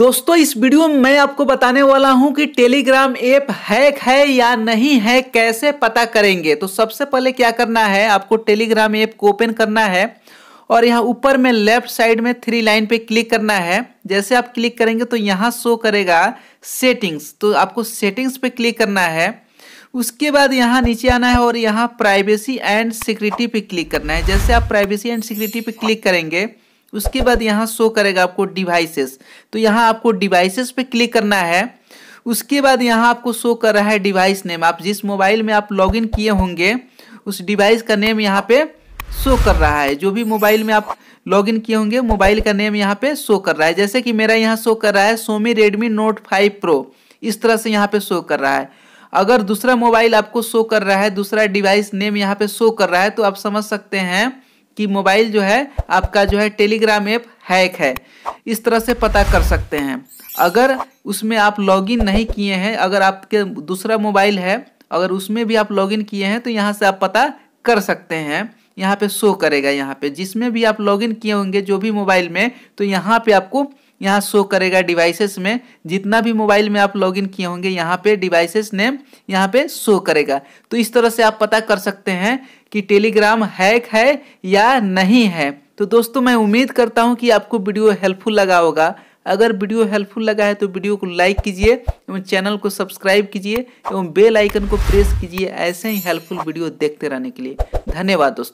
दोस्तों इस वीडियो में मैं आपको बताने वाला हूं कि टेलीग्राम ऐप हैक है या नहीं है कैसे पता करेंगे तो सबसे पहले क्या करना है आपको टेलीग्राम ऐप को ओपन करना है और यहाँ ऊपर में लेफ्ट साइड में थ्री लाइन पे क्लिक करना है जैसे आप क्लिक करेंगे तो यहाँ शो करेगा सेटिंग्स तो आपको सेटिंग्स पे क्लिक करना है उसके बाद यहाँ नीचे आना है और यहाँ प्राइवेसी एंड सिक्योरिटी पे क्लिक करना है जैसे आप प्राइवेसी एंड सिक्योरिटी पे क्लिक करेंगे उसके बाद यहाँ शो करेगा आपको डिवाइसेस तो यहाँ आपको डिवाइसेस पे क्लिक करना है उसके बाद यहाँ आपको शो कर रहा है डिवाइस नेम आप जिस मोबाइल में आप लॉगिन किए होंगे उस डिवाइस का नेम यहाँ पे शो कर रहा है जो भी मोबाइल में आप लॉगिन किए होंगे मोबाइल का नेम यहाँ पे शो कर रहा है जैसे कि मेरा यहाँ शो कर रहा है सोमी रेडमी नोट फाइव प्रो इस तरह से यहाँ पे शो कर रहा है अगर दूसरा मोबाइल आपको शो कर रहा है दूसरा डिवाइस नेम यहाँ पे शो कर रहा है तो आप समझ सकते हैं कि मोबाइल जो है आपका जो है टेलीग्राम ऐप हैक है इस तरह से पता कर सकते हैं अगर उसमें आप लॉगिन नहीं किए हैं अगर आपके दूसरा मोबाइल है अगर उसमें भी आप लॉगिन किए हैं तो यहाँ से आप पता कर सकते हैं यहाँ पे शो करेगा यहाँ पे जिसमें भी आप लॉगिन किए होंगे जो भी मोबाइल में तो यहाँ पे आपको यहाँ शो करेगा डिवाइसेस में जितना भी मोबाइल में आप लॉगिन किए होंगे यहाँ पे डिवाइसेस नेम यहाँ पे शो करेगा तो इस तरह से आप पता कर सकते हैं कि टेलीग्राम हैक है या नहीं है तो दोस्तों मैं उम्मीद करता हूँ कि आपको वीडियो हेल्पफुल लगा होगा अगर वीडियो हेल्पफुल लगा है तो वीडियो को लाइक कीजिए एवं चैनल को सब्सक्राइब कीजिए एवं बेल आइकन को प्रेस कीजिए ऐसे ही हेल्पफुल वीडियो देखते रहने के लिए धन्यवाद दोस्तों